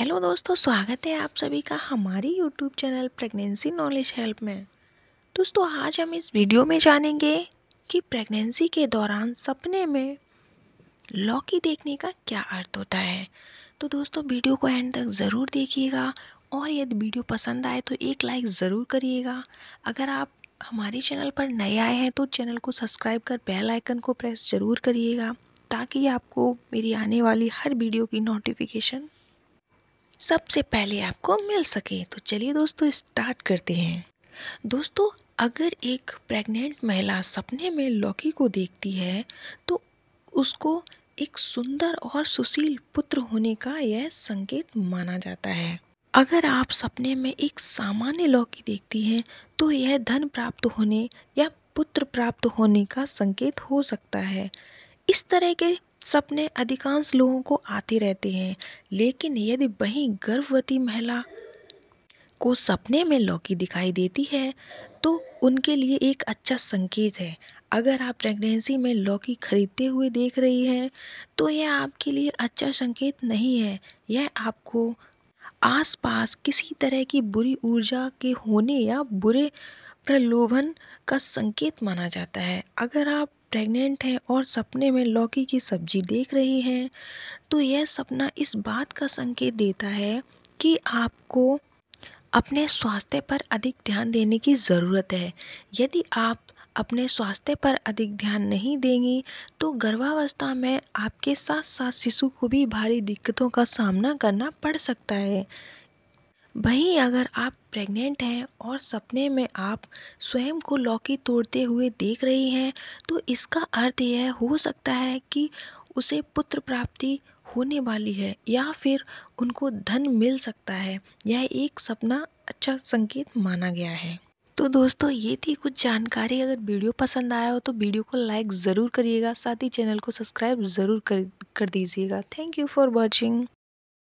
hello दोस्तों स्वागत है आप सभी का हमारी YouTube channel pregnancy knowledge help में दोस्तों आज हम इस वीडियो में जानेंगे कि प्रेगनेंसी के दौरान सपने में लौकी देखने का क्या अर्थ होता है तो दोस्तों वीडियो को एंड तक ज़रूर देखिएगा और यदि वीडियो पसंद आए तो एक लाइक ज़रूर करिएगा अगर आप हमारे चैनल पर नए आए हैं तो चैनल को सब्सक्राइब कर बेल आइकन को प्रेस ज़रूर करिएगा ताकि आपको मेरी आने वाली हर वीडियो की नोटिफिकेशन सबसे पहले आपको मिल सके तो चलिए दोस्तों स्टार्ट करते हैं दोस्तों अगर एक प्रेग्नेंट महिला सपने में लौकी को देखती है तो उसको एक सुंदर और सुशील पुत्र होने का यह संकेत माना जाता है अगर आप सपने में एक सामान्य लौकी देखती हैं तो यह धन प्राप्त होने या पुत्र प्राप्त होने का संकेत हो सकता है इस तरह के सपने अधिकांश लोगों को आते रहते हैं लेकिन यदि वही गर्भवती महिला को सपने में लौकी दिखाई देती है तो उनके लिए एक अच्छा संकेत है अगर आप प्रेगनेंसी में लौकी खरीदते हुए देख रही हैं तो यह आपके लिए अच्छा संकेत नहीं है यह आपको आसपास किसी तरह की बुरी ऊर्जा के होने या बुरे प्रलोभन का संकेत माना जाता है अगर आप प्रेग्नेंट हैं और सपने में लौकी की सब्जी देख रही हैं तो यह सपना इस बात का संकेत देता है कि आपको अपने स्वास्थ्य पर अधिक ध्यान देने की ज़रूरत है यदि आप अपने स्वास्थ्य पर अधिक ध्यान नहीं देंगी तो गर्भावस्था में आपके साथ साथ शिशु को भी भारी दिक्कतों का सामना करना पड़ सकता है वहीं अगर आप प्रेग्नेंट हैं और सपने में आप स्वयं को लौकी तोड़ते हुए देख रही हैं तो इसका अर्थ यह हो सकता है कि उसे पुत्र प्राप्ति होने वाली है या फिर उनको धन मिल सकता है यह एक सपना अच्छा संकेत माना गया है तो दोस्तों ये थी कुछ जानकारी अगर वीडियो पसंद आया हो तो वीडियो को लाइक ज़रूर करिएगा साथ ही चैनल को सब्सक्राइब ज़रूर कर कर दीजिएगा थैंक यू फॉर वॉचिंग